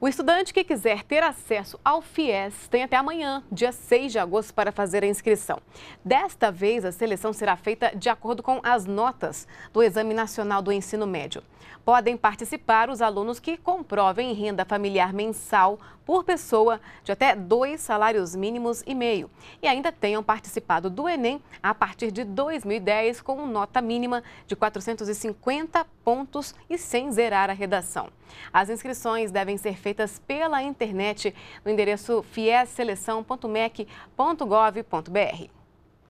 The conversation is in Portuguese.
O estudante que quiser ter acesso ao FIES tem até amanhã, dia 6 de agosto, para fazer a inscrição. Desta vez, a seleção será feita de acordo com as notas do Exame Nacional do Ensino Médio. Podem participar os alunos que comprovem renda familiar mensal por pessoa de até dois salários mínimos e meio e ainda tenham participado do Enem a partir de 2010 com nota mínima de 450 pontos e sem zerar a redação. As inscrições devem ser feitas pela internet no endereço fieseleção.mec.gov.br.